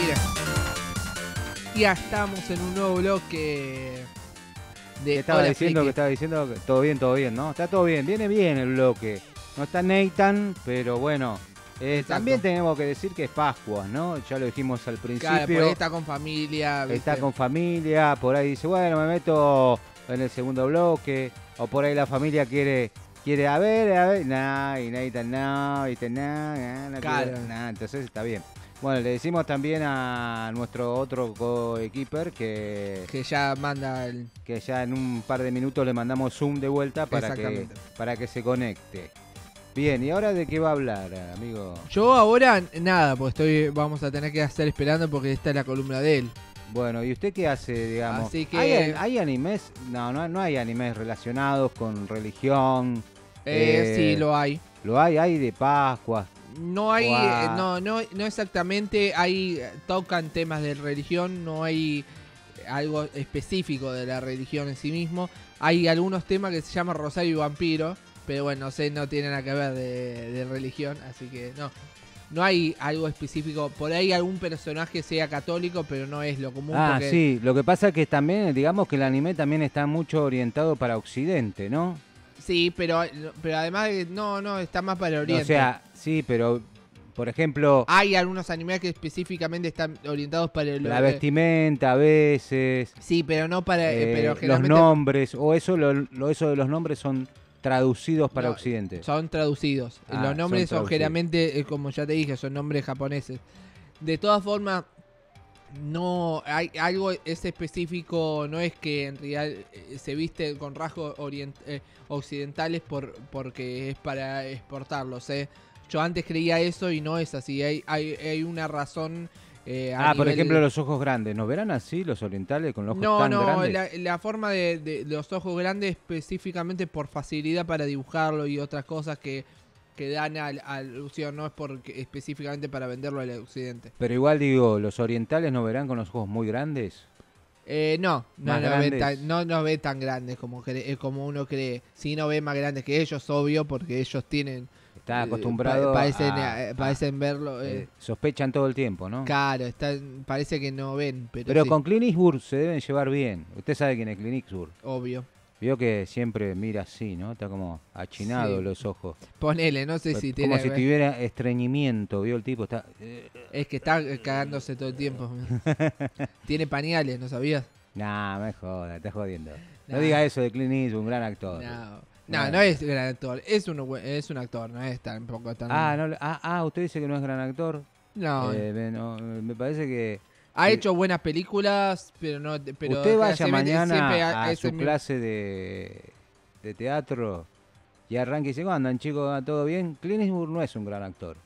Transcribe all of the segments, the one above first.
Mira. Ya estamos en un nuevo bloque. De estaba diciendo que estaba diciendo todo bien, todo bien, ¿no? Está todo bien, viene bien el bloque. No está Nathan, pero bueno. Eh, también tenemos que decir que es Pascua, ¿no? Ya lo dijimos al principio. Claro, por está con familia. Está con familia, por ahí dice, bueno, me meto en el segundo bloque. O por ahí la familia quiere, quiere a ver, a ver. Nah, y Nathan no, ¿viste? nah, nah, no Entonces está bien. Bueno, le decimos también a nuestro otro coequiper que. Que ya manda el. Que ya en un par de minutos le mandamos Zoom de vuelta para, que, para que se conecte. Bien, ¿y ahora de qué va a hablar, amigo? Yo ahora nada, porque estoy, vamos a tener que estar esperando porque está es la columna de él. Bueno, ¿y usted qué hace, digamos? Así que... ¿Hay, animes? No, no, hay animes relacionados con religión. eh, sí, eh, lo hay. Lo hay, hay de Pascua, no hay, eh, no, no, no exactamente, hay, eh, tocan temas de religión, no hay eh, algo específico de la religión en sí mismo. Hay algunos temas que se llaman Rosario y Vampiro, pero bueno, no sé, no tienen nada que ver de, religión, así que no. No hay algo específico. Por ahí algún personaje sea católico, pero no es lo común. Ah, sí. Lo que pasa es que también, digamos que el anime también está mucho orientado para Occidente, ¿no? Sí, pero, pero además, no, no, está más para Oriente. Sí, pero por ejemplo. Hay algunos animales que específicamente están orientados para el. La vestimenta a veces. Sí, pero no para. Eh, eh, los nombres, o eso, lo, eso de los nombres son traducidos para Occidente. Son traducidos. Ah, los nombres son, generalmente, eh, como ya te dije, son nombres japoneses. De todas formas, no hay algo es específico no es que en realidad se viste con rasgos occidentales por porque es para exportarlos eh yo antes creía eso y no es así, hay, una razón... Eh, ah, por ejemplo, los ojos grandes. ¿No verán así los orientales con los ojos tan grandes? No, la, la, forma de, los ojos grandes específicamente por facilidad para dibujarlo y otras cosas que, que dan al, no es porque específicamente para venderlo al occidente. Pero igual digo, ¿los orientales no verán con los ojos muy grandes? Eh, no, no ve tan, no ve tan grandes como, eh, como uno cree. Si no ve más grandes que ellos, obvio, porque ellos tienen... Está eh, acostumbrado. parecen, a, eh, parecen verlo. Eh. sospechan todo el tiempo, ¿no? Claro, está parece que no ven. Pero, pero con Clint se deben llevar bien. Usted sabe quién es Clint Obvio. Vio que siempre mira así, ¿no? Está como achinado los ojos. Ponele, no sé pues, si tiene. Como si tuviera estreñimiento, ¿vio? El tipo está. Es que está cagándose todo el tiempo. tiene pañales, ¿no sabías? Nah, me joda, estás jodiendo. No diga eso de Clint un gran actor. No. No, no, es gran actor. Es un, es un actor, no es tampoco tan. Ah, no, ah, ah, usted dice que no es gran actor. No. Eh, me parece que. Ha hecho buenas películas, pero no. Pero usted vaya mañana a, su clase de, de teatro y arranque y se andan chicos? ¿Todo bien? Clint no es un gran actor.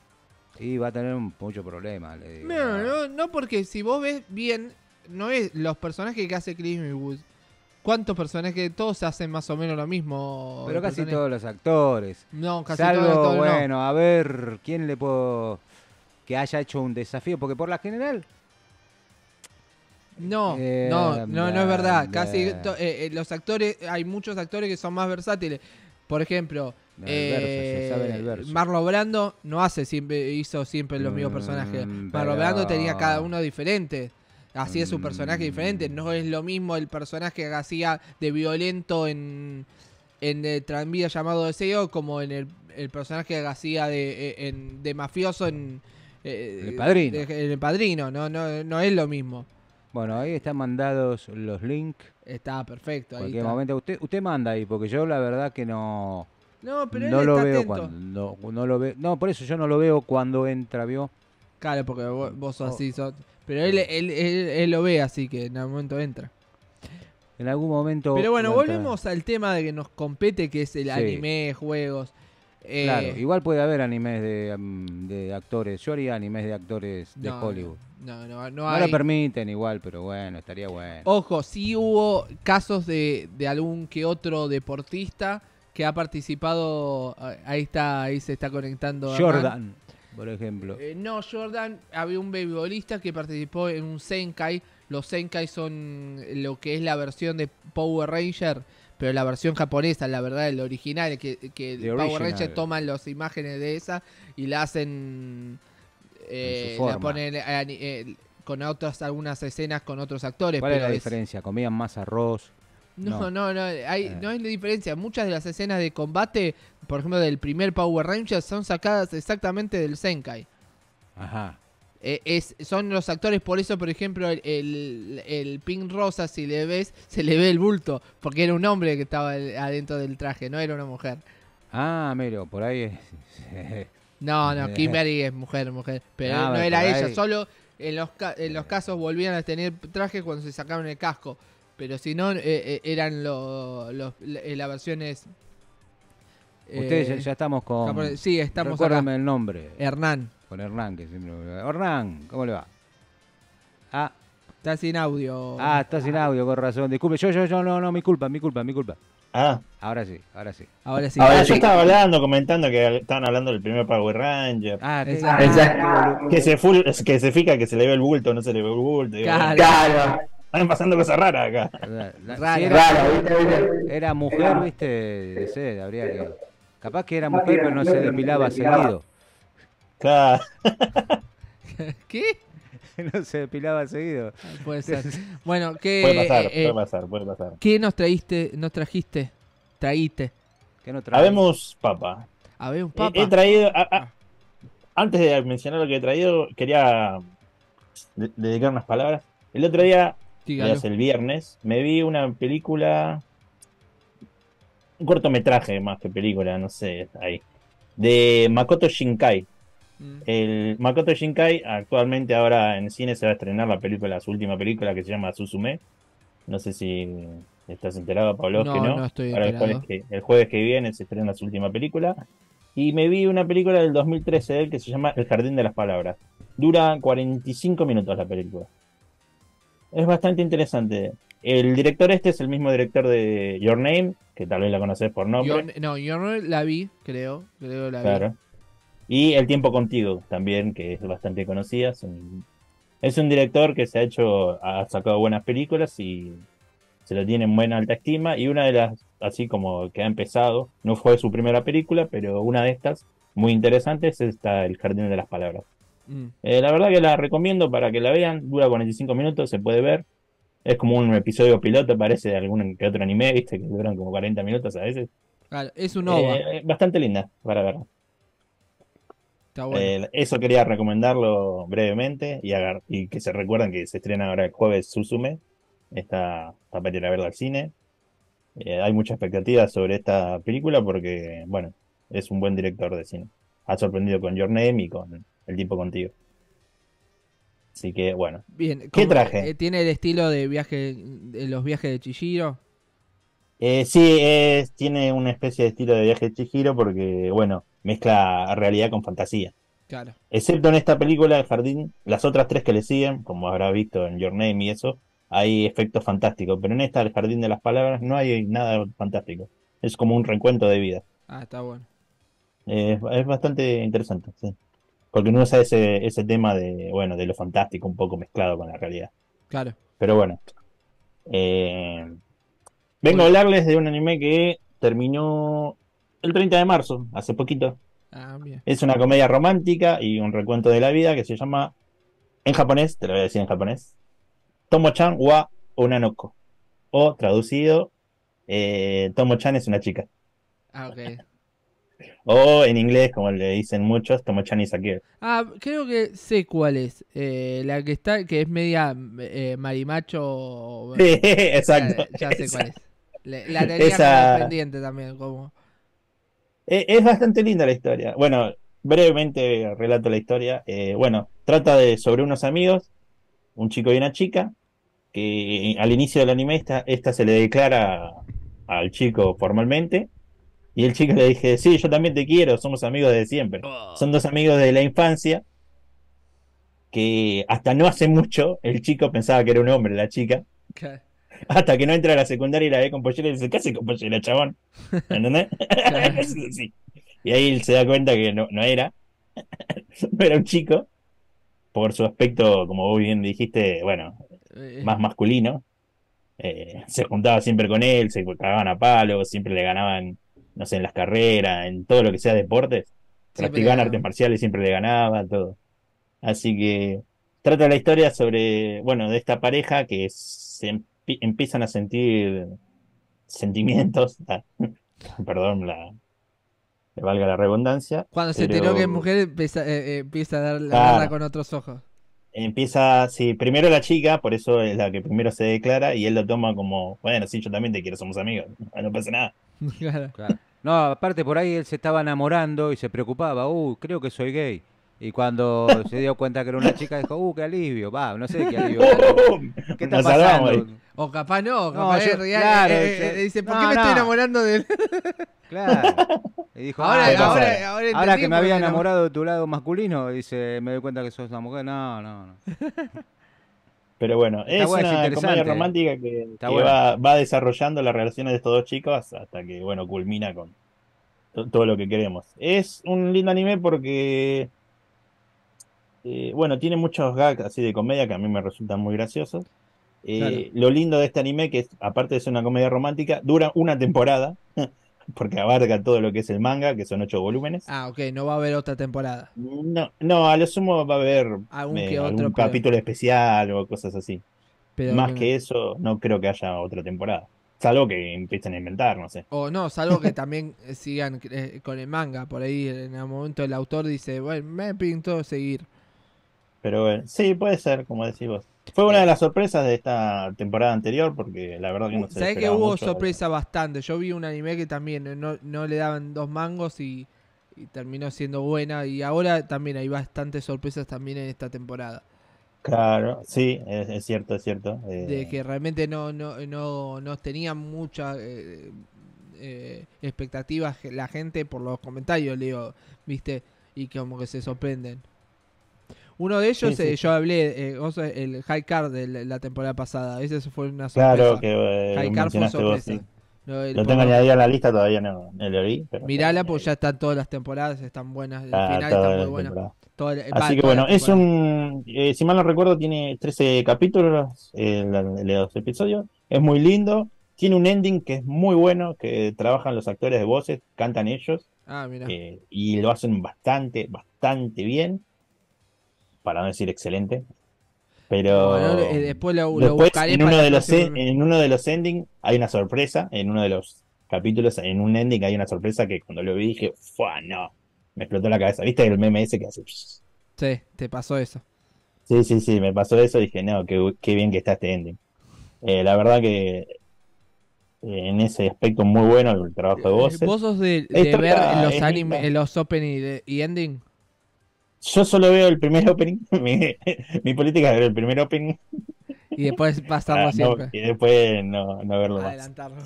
Y va a tener muchos problemas. No, no, no, porque si vos ves bien, no es los personajes que hace Clint ¿Cuántos personajes? Todos hacen más o menos lo mismo. Pero casi todos los actores. No, casi todos los actores. Bueno, a ver, ¿quién le puedo. que haya hecho un desafío? Porque por la general. No, eh, no, no, es verdad. Casi eh, eh, los actores, hay muchos actores que son más versátiles. Por ejemplo, Marlon Marlo Brando no hace siempre, hizo siempre los mismos personajes. Mm, Marlo Brando tenía cada uno diferente. Así es un personaje mm. diferente. No es lo mismo el personaje que hacía de violento en, en el tranvía llamado Deseo como en el, personaje que de, e, de mafioso en eh, El Padrino. El Padrino, no, no, no es lo mismo. Bueno, ahí están mandados los links. Está perfecto. Ahí cualquier momento. Usted, usted manda ahí, porque yo la verdad que no. No, pero no lo veo cuando no, lo No, por eso yo no lo veo cuando entra, vio. Claro, porque vos, sos oh. así. Sos, pero él, él, lo ve así que en algún momento entra. En algún momento. Pero bueno, volvemos al tema de que nos compete, que es el anime, juegos. Eh, claro, igual puede haber animes mm, de, actores. Yo haría animes de actores de Hollywood. No, no, no, permiten igual, pero bueno, estaría bueno. Ojo, si hubo casos de, de algún que otro deportista que ha participado. Ahí está, ahí se está conectando. Jordan por ejemplo. Eh, no, Jordan, había un beisbolista que participó en un Senkai. Los Senkai son lo que es la versión de Power Ranger, pero la versión japonesa, la verdad, el original, que, Power Ranger toman las imágenes de esa y la hacen... Eh, ponen eh, con otras algunas escenas con otros actores. ¿Cuál pero es la diferencia? ¿Comían más arroz? No, no, eh. no, hay, diferencia. Muchas de las escenas de combate, por ejemplo, del primer Power Rangers, son sacadas exactamente del Senkai. Ajá. Eh, es, son los actores, por eso, por ejemplo, el, el, Pink Rosa, si le ves, se le ve el bulto, porque era un hombre que estaba adentro del traje, no era una mujer. Ah, mero, por ahí es... no, no, Kimberly es mujer, mujer, pero ah, no era ella, solo en los, en los casos volvían a tener traje cuando se sacaron el casco. Pero si no, eh, eh, eran los, eh, las versiones. Ustedes ya, estamos con. Sí, estamos. Recuérdame el nombre. Hernán. Con Hernán, que siempre. Hernán, ¿cómo le va? Ah. Está sin audio. Ah, está sin ah. audio, con razón. Disculpe, yo, yo, yo, no, no, mi culpa, mi culpa, mi culpa. Ah. Ahora sí, ahora sí. Ahora sí. Ahora, yo estaba hablando, comentando que estaban hablando del primer Power Ranger. Ah, exacto. Que se, full, que se fija que se le ve el bulto, no se le ve el bulto. claro. Están pasando cosas raras acá. era, mujer, viste, Capaz que era ah, mujer, pero no se depilaba seguido. ¿Qué? no se depilaba seguido. Puede ser. Bueno, ¿qué, puede pasar, eh, puede eh, pasar, pasar. ¿Qué nos nos trajiste? Traíste. ¿Qué nos trajiste? Habemos papa. Habemos papa. He, traído, ah. antes de mencionar lo que he traído, quería dedicar unas palabras. El otro día el viernes, me vi una película, un cortometraje más que película, no sé, ahí, de Makoto Shinkai. Mm. El Makoto Shinkai actualmente ahora en cine se va a estrenar la película, su última película que se llama Suzume. No sé si estás enterado, Pablo, que no. ahora el, jueves que, el jueves que viene se estrena su última película. Y me vi una película del 2013 de él que se llama El Jardín de las Palabras. Dura 45 minutos la película es bastante interesante. El director este es el mismo director de Your Name, que tal vez la conoces por nombre. no, Your Name la vi, creo. Y El Tiempo Contigo también, que es bastante conocida. Es un, director que se ha hecho, ha sacado buenas películas y se lo tiene en buena alta estima. Y una de las, así como que ha empezado, no fue su primera película, pero una de estas muy interesantes es El Jardín de las Palabras. Mm. Eh, la verdad que la recomiendo para que la vean, dura 45 minutos, se puede ver. Es como un episodio piloto, parece, de algún que otro anime, viste, que duran como 40 minutos a veces. es un eh, eh, bastante linda, para ver. eso quería recomendarlo brevemente y, y que se recuerden que se estrena ahora el jueves Susume. Está, está para ir a verla al cine. hay muchas expectativas sobre esta película porque, bueno, es un buen director de cine. Ha sorprendido con Your Name y con el tipo contigo. Así que bueno. ¿qué traje? Eh, ¿Tiene el estilo de viaje de los viajes de Chihiro? Eh, sí, es, tiene una especie de estilo de viaje de Chihiro porque, bueno, mezcla realidad con fantasía. Claro. Excepto en esta película El Jardín, las otras tres que le siguen, como habrá visto en Your Name y eso, hay efectos fantásticos. Pero en esta, el Jardín de las Palabras, no hay nada fantástico. Es como un recuento de vida. Ah, está bueno. Eh, es bastante interesante, sí porque no usa ese, ese tema de, bueno, de lo fantástico un poco mezclado con la realidad. Claro. Pero bueno. Eh, vengo a hablarles de un anime que terminó el 30 de marzo, hace poquito. Ah, bien. Es una comedia romántica y un recuento de la vida que se llama, en japonés, te lo voy a decir en japonés, Tomo-chan wa Unanoko. O traducido, eh, Tomo-chan es una chica. Ah, ok. O en inglés, como le dicen muchos, Tomochani Sakir. Ah, creo que sé cuál es. Eh, la que está, que es media eh, marimacho. exacto. Ya, sé cuál es. la tenía pendiente también, e, Es, bastante linda la historia. Bueno, brevemente relato la historia. Eh, bueno, trata de sobre unos amigos, un chico y una chica, que al inicio del anime esta, esta se le declara al chico formalmente y el chico le dije, sí, yo también te quiero, somos amigos de siempre. Oh. Son dos amigos de la infancia que hasta no hace mucho el chico pensaba que era un hombre la chica. Hasta que no entra a la secundaria y la ve con pollera y dice, ¿qué hace con pollera, chabón? ¿Entendés? Y ahí él se da cuenta que no, era, era un chico, por su aspecto, como vos bien dijiste, bueno, eh. más masculino. Eh, se juntaba siempre con él, se cagaban a palos, siempre le ganaban no sé, en las carreras, en todo lo que sea deportes. Practicaban artes marciales, siempre le ganaba, todo. Así que trata la historia sobre, bueno, de esta pareja que se empiezan a sentir sentimientos. Ah, perdón, la, valga la redundancia. Cuando se enteró que es mujer, empieza, eh, eh, a dar la cara con otros ojos. Empieza, sí, primero la chica, por eso es la que primero se declara, y él lo toma como, bueno, sí, yo también te quiero, somos amigos, no pasa nada. Claro. No, aparte por ahí él se estaba enamorando y se preocupaba, uh, creo que soy gay. Y cuando se dio cuenta que era una chica, dijo, uh, qué alivio, va, no sé qué alivio. ¿Qué está pasando? O capaz no, capaz real. Claro, eh, eh, dice, ¿por qué me estoy enamorando de él? Claro. Y dijo, ahora, ah, que me había enamorado de tu lado masculino, dice, me doy cuenta que sos una mujer. No, no, no. Pero bueno, es una comedia ¿eh? romántica que, va, desarrollando las relaciones de estos dos chicos hasta que, bueno, culmina con todo lo que queremos. Es un lindo anime porque, eh, bueno, tiene muchos gags así de comedia que a mí me resultan muy graciosos. Eh, lo lindo de este anime, que es, aparte de ser una comedia romántica, dura una temporada. porque abarca todo lo que es el manga, que son ocho volúmenes. Ah, ok, no va a haber otra temporada. No, no a lo sumo va a haber un capítulo especial o cosas así. Más que... eso, no creo que haya otra temporada. Salvo que empiecen a inventar, no sé. O no, salvo que también eh, sigan eh, con el manga. Por ahí en el momento el autor dice, bueno, me pinto seguir. Pero bueno, sí, puede ser, como decís vos. Fue una de las sorpresas de esta temporada anterior, porque la verdad que no se Sabés que hubo sorpresa bastante. Yo vi un anime que también no, le daban dos mangos y, terminó siendo buena. Y ahora también hay bastantes sorpresas también en esta temporada. Claro, sí, es, cierto, es cierto. Eh. De que realmente no, no, no, no tenía mucha... Eh, eh expectativas la gente por los comentarios, leo, viste, y como que se sorprenden. Uno de ellos, eh, yo hablé, eh, eh, el High Card de la temporada pasada. Ese fue una sorpresa. Claro que High fue sorpresa. lo tengo añadido a la lista, todavía no, lo vi. Mirala, pues ya están todas las temporadas, están buenas. El ah, final está muy bueno. Así que bueno, es un. si mal no recuerdo, tiene 13 capítulos, eh, los episodios. Es muy lindo. Tiene un ending que es muy bueno, que trabajan los actores de voces, cantan ellos. Ah, y lo hacen bastante, bastante bien para no decir excelente. Pero después, en uno de los en, uno de los endings hay una sorpresa, en uno de los capítulos en un ending hay una sorpresa que cuando lo vi dije, "Fua, no." Me explotó la cabeza. ¿Viste el meme ese que hace? Sí, te pasó eso. Sí, sí, sí, me pasó eso. Dije, no, qué, bien que está este ending. Eh, la verdad que eh, en ese aspecto muy bueno el trabajo de eh, voces. ¿Vos sos de, de ver los, anime, los opening y ending? Yo solo veo el primer opening. mi, política es ver el primer opening. Y después pasarlo siempre. Ah, y después no, no verlo Adelantarlo.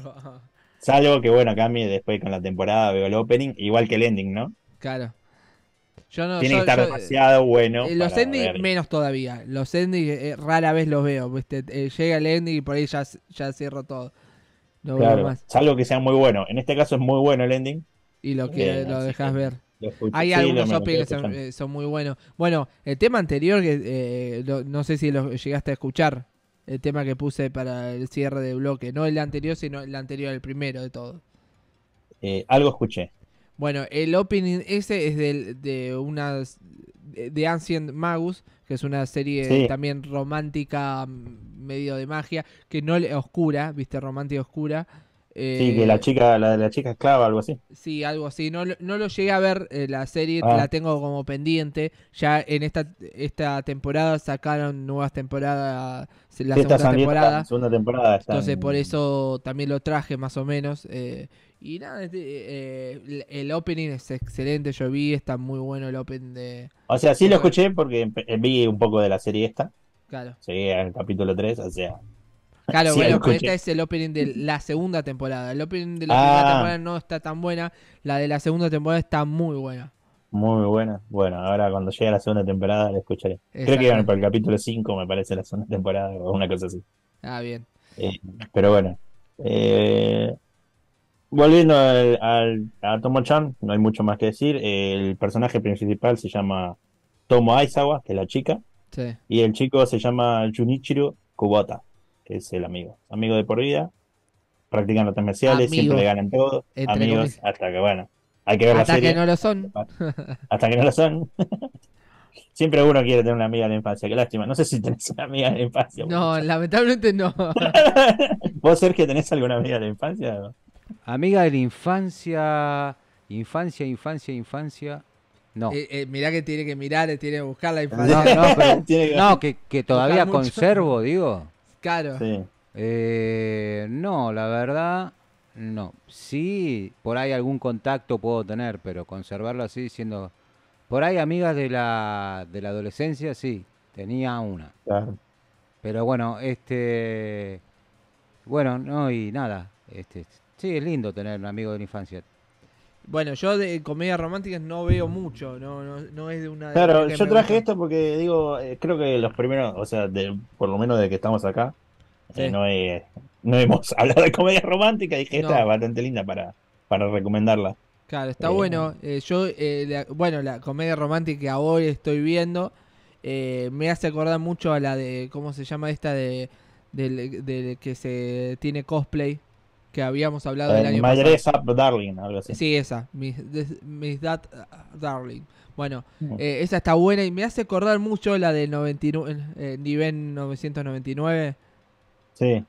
Salvo que, bueno, cambie después con la temporada, veo el opening, igual que el ending, ¿no? Claro. Yo no, Tiene que estar demasiado bueno. Eh, los endings menos todavía. Los endings eh, rara vez los veo. ¿viste? Eh, llega el ending y por ahí ya, cierro todo. No veo Salvo que sea muy bueno. En este caso es muy bueno el ending. Y lo que lo dejas ver. Hay algunos opiniones que eh, son, muy buenos. Bueno, el tema anterior, que eh, no sé si lo llegaste a escuchar, el tema que puse para el cierre de bloque, no el anterior, sino el anterior, el primero de todo. Eh, algo escuché. Bueno, el opening ese es de una de Ancient Magus, que es una serie también romántica, medio de magia, que no le, oscura, viste, romántica oscura sí, que eh, la chica, la de la chica esclava, algo así. Sí, algo así. No, lo llegué a ver eh, la serie, ah. la tengo como pendiente. Ya en esta, esta temporada sacaron nuevas temporadas, la segunda temporada. segunda temporada Entonces por eso también lo traje más o menos. Eh, y nada, el opening es excelente, yo vi, está muy bueno el opening de... O sea, sí lo escuché porque vi un poco de la serie esta. Claro. Sí, en el capítulo 3, o sea, Claro, bueno, esta es el opening de la segunda temporada. El opening de la ah. primera temporada no está tan buena. La de la segunda temporada está muy buena. Muy buena. Bueno, ahora cuando llegue la segunda temporada la escucharé. Creo que iban para el capítulo 5, me parece, la segunda temporada o una cosa así. Ah, bien. Eh, pero bueno. Eh, volviendo al, a Tomo-chan, no hay mucho más que decir. El personaje principal se llama Tomo Aizawa, que es la chica. Y el chico se llama Junichiro Kubota que es el amigo. Amigo de por vida, practican los comerciales, siempre le ganan todo, amigos, hasta que bueno, hay que ver hasta la serie. que no lo son. Hasta que no lo son. siempre uno quiere tener una amiga de la infancia, qué lástima. No sé si tenés una amiga de la infancia. No, lamentablemente no. ¿Vos, Sergio, tenés alguna amiga de la infancia? Amiga de la infancia, infancia, infancia, infancia. No. Eh, eh, mirá que tiene que mirar, tiene que buscar la infancia. No, no, pero, tiene que... no que, que, todavía conservo, digo. Claro. Sí. Eh, no, la verdad, no. Sí, por ahí algún contacto puedo tener, pero conservarlo así siendo... Por ahí amigas de la, de la adolescencia, sí, tenía una. Claro. Pero bueno, este... Bueno, no, y nada. Este, sí, es lindo tener un amigo de la infancia. Bueno, yo de comedias románticas no veo mucho, no, no, es de una... Claro, yo traje esto porque digo, eh, creo que los primeros, o sea, por lo menos de que estamos acá, eh, no, hemos hablado de comedias románticas, dije, esta es bastante linda para, para recomendarla. Claro, está eh, bueno. yo, bueno, la comedia romántica que hoy estoy viendo me hace acordar mucho a la de, ¿cómo se llama esta? De, del, que se tiene cosplay que habíamos hablado del eh, año pasado. Darling, algo así. Sí, esa, Miss, uh, Darling. Bueno, mm. eh, esa está buena y me hace acordar mucho la del 99, eh, nivel 999. Sí.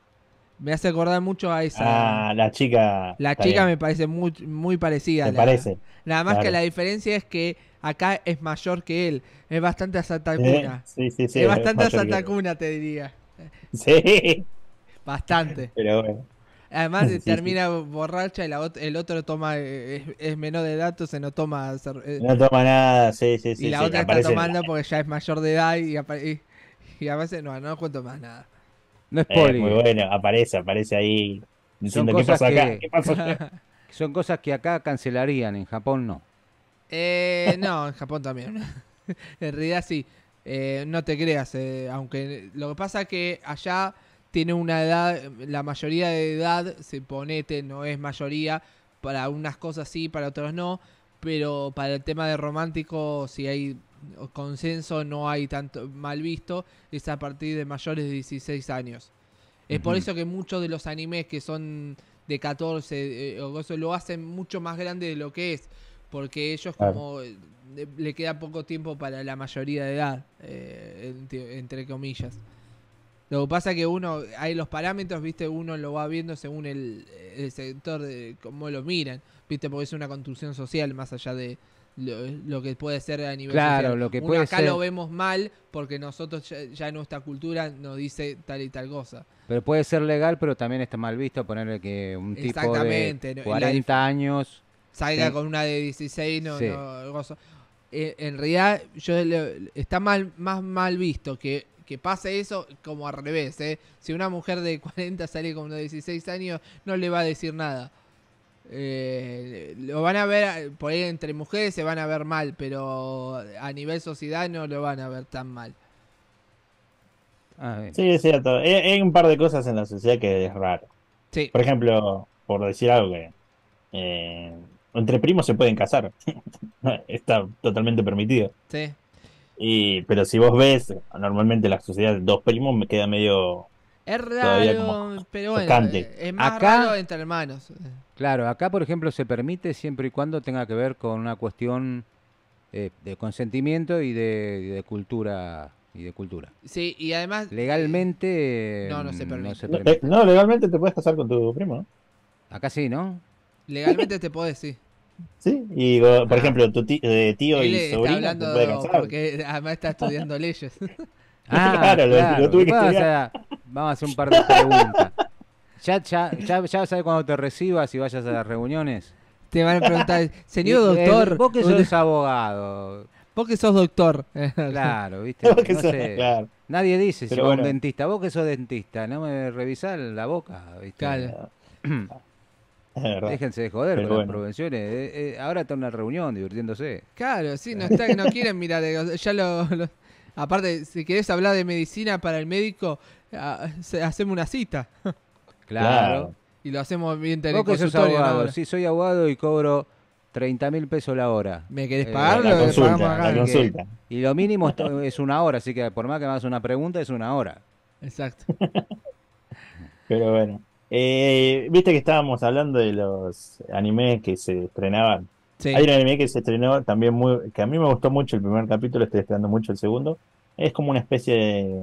Me hace acordar mucho a esa. Ah, la chica. La chica me parece muy, parecida. Me parece. Nada más que la diferencia es que acá es mayor que él. Es bastante Cuna. Sí, sí, sí, es bastante a Santa Cuna, te diría. Sí. Bastante. Pero bueno. Además termina borracha y la, el otro toma eh, es, menor de edad, entonces no toma eh, no toma nada, sí, sí, y sí. Y la otra está tomando porque ya es mayor de edad y, y, y a veces no, no cuento más nada. No es poli. Eh, muy bueno, aparece, aparece ahí qué pasa que... acá, Son cosas que acá cancelarían, en Japón no. Eh, no, en Japón también. en realidad sí. Eh, no te creas, aunque lo que pasa es que allá tiene una edad, la mayoría de edad, se ponete, este, no es mayoría, para unas cosas sí, para otras no, pero para el tema de romántico, si hay consenso, no hay tanto mal visto, es a partir de mayores de 16 años. Es por eso que muchos de los animes que son de 14 eh, o eso, lo hacen mucho más grande de lo que es, porque ellos como eh, le queda poco tiempo para la mayoría de edad, eh, entre comillas. Lo que pasa es que uno, hay los parámetros, viste, uno lo va viendo según el, sector de cómo lo miran, viste, porque es una construcción social más allá de lo, que puede ser a nivel claro, Lo que puede acá lo vemos mal porque nosotros ya, nuestra cultura nos dice tal y tal cosa. Pero puede ser legal, pero también está mal visto ponerle que un tipo de 40 años salga con una de 16, no, no eh, en realidad yo está mal más mal visto que que pase eso como al revés, ¿eh? Si una mujer de 40 sale con de 16 años, no le va a decir nada. Eh, lo van a ver, por ahí entre mujeres se van a ver mal, pero a nivel sociedad no lo van a ver tan mal. Ah, sí, es cierto. Hay, un par de cosas en la sociedad que es raro. Por ejemplo, por decir algo que... Eh, entre primos se pueden casar. Está totalmente permitido. Sí pero si vos ves normalmente la sociedad de dos primos, me queda medio. Es raro, pero bueno, eh, es más acá, raro entre hermanos. Eh. Claro, acá por ejemplo se permite siempre y cuando tenga que ver con una cuestión eh, de consentimiento y de, cultura y de cultura. Sí, y además. Legalmente. No, no se mm, permite. No, legalmente te puedes casar con tu primo, ¿no? Acá sí, ¿no? Legalmente te podés, sí. Sí, y por ejemplo, tu eh, tío, y sobrino hablando, Porque además está estudiando leyes. Ah, claro, Lo, ah, tuve que vamos estudiar. A, vamos a hacer un par de preguntas. Ya, ya, ya, sabes cuando te recibas y vayas a las reuniones. Te van a preguntar, señor doctor. vos que sos abogado. Vos que sos doctor. Claro, viste. No sé. Nadie dice si bueno. un dentista. Vos que sos dentista, no me revisás la boca, viste. Déjense de joder con las eh, eh, ahora está en una reunión divirtiéndose. Claro, sí, no, está, no quieren mirar. Ya lo, Aparte, si querés hablar de medicina para el médico, ah, hacemos una cita. Claro. Y lo hacemos bien en soy abogado y cobro 30 mil pesos la hora. ¿Me querés eh, pagar? la consulta, Y lo mínimo es una hora, así que por más que me hagas una pregunta, es una hora. Exacto. Pero bueno. Eh, Viste que estábamos hablando de los animes que se estrenaban. Hay un anime que se estrenó también muy, que a mí me gustó mucho el primer capítulo, estoy esperando mucho el segundo. Es como una especie de,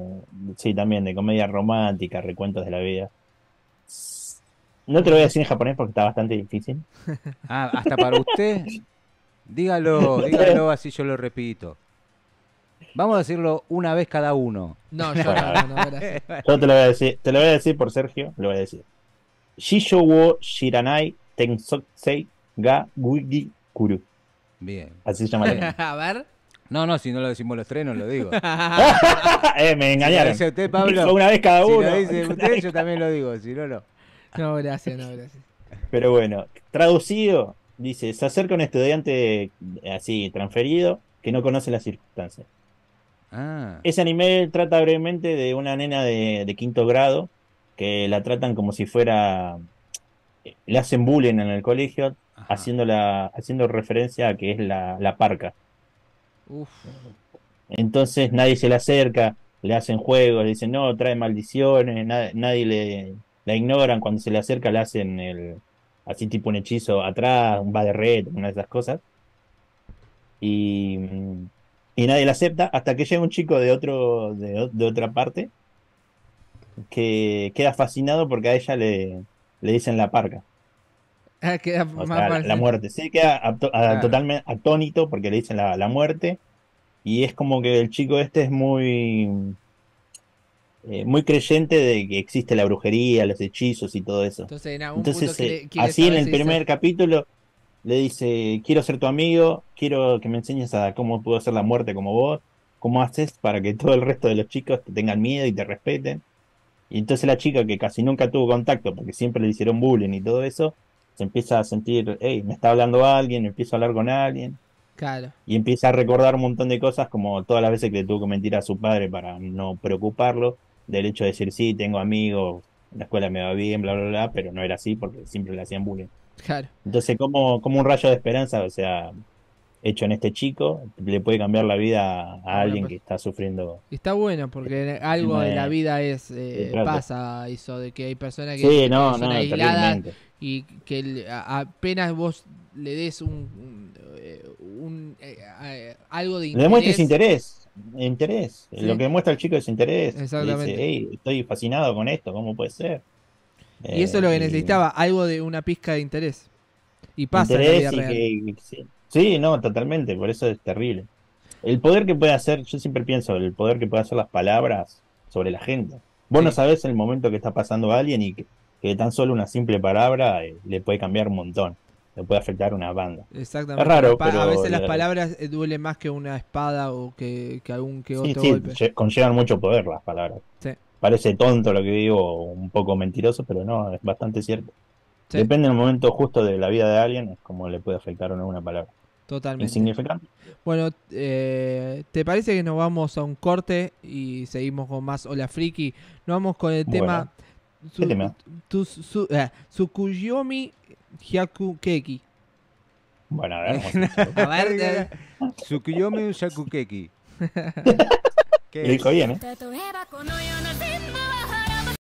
sí, también de comedia romántica, recuentos de la vida. No te lo voy a decir en japonés porque está bastante difícil. ah, hasta para usted. dígalo, dígalo así yo lo repito. Vamos a decirlo una vez cada uno. No, yo no, no, no, Yo te lo voy a decir, te lo voy a decir por Sergio, lo voy a decir. Shisho Shiranai ga Kuru. Bien. Así se llama A ver. No, no, si no lo decimos los tres, no lo digo. Eh, me engañaron. usted, Pablo. Una vez cada uno. Si lo dice usted, yo también lo digo, si no, no. No, gracias, no, gracias. Pero bueno, traducido, dice, se acerca un estudiante eh, así, transferido, que no conoce las circunstancias. Ah. Ese anime trata brevemente de una nena de quinto grado que la tratan como si fuera, le hacen bullying en el colegio, haciendo, haciendo referencia a que es la, la parca. Uf. Entonces nadie se le acerca, le hacen juegos, le dicen, no, trae maldiciones, nadie le, la ignoran, cuando se le acerca le hacen el, así tipo un hechizo atrás, un va de red, una de esas cosas. Y, y nadie la acepta hasta que llega un chico de, otro, de, de otra parte que queda fascinado porque a ella le, le dicen la parca. Ah, la, muerte. Sí, queda ah, totalmente atónito porque le dicen la, muerte. Y es como que el chico este es muy. Eh, muy creyente de que existe la brujería, los hechizos y todo eso. Entonces, en eh, así en el primer capítulo le dice: Quiero ser tu amigo, quiero que me enseñes a cómo puedo hacer la muerte como vos, cómo haces para que todo el resto de los chicos te tengan miedo y te respeten. Y entonces la chica que casi nunca tuvo contacto, porque siempre le hicieron bullying y todo eso, se empieza a sentir, hey, me está hablando alguien, empiezo a hablar con alguien. Claro. Y empieza a recordar un montón de cosas, como todas las veces que le tuvo que mentir a su padre para no preocuparlo, del hecho de decir, sí, tengo amigos, la escuela me va bien, bla, bla, bla, pero no era así porque siempre le hacían bullying. Claro. Entonces, como, como un rayo de esperanza, o sea, hecho en este chico le puede cambiar la vida a alguien pues, que está sufriendo. Está bueno porque algo de la eh, vida es eh, eh, pasa pues. eso de que hay personas que, sí, no, son no, aisladas y que apenas vos le des un, algo de interés. demuestres interés, interés. Lo que demuestra el chico es interés. Exactamente. hey, estoy fascinado con esto, ¿cómo puede ser? Y eso es lo que necesitaba, algo de una pizca de interés. Y pasa Sí, no, totalmente, por eso es terrible. El poder que puede hacer, yo siempre pienso, el poder que puede hacer las palabras sobre la gente. Vos no sabés el momento que está pasando alguien y que, tan solo una simple palabra eh, le puede cambiar un montón. Le puede afectar una banda. Exactamente. Es raro, pero, A veces las palabras eh, duelen más que una espada o que, algún que otro sí, sí, conllevan mucho poder las palabras. Parece tonto lo que digo, un poco mentiroso, pero no, es bastante cierto. Depende del momento justo de la vida de alguien, es como le puede afectar una palabra. Totalmente. Insignificante. Bueno, eh, ¿te parece que nos vamos a un corte y seguimos con más Hola Friki? Nos vamos con el tema. Bueno. tema? su, eh, Tsukuyomi Hyakukeki. Bueno, a ver. Eh. Tsukuyomi Lo dijo bien, ¿eh?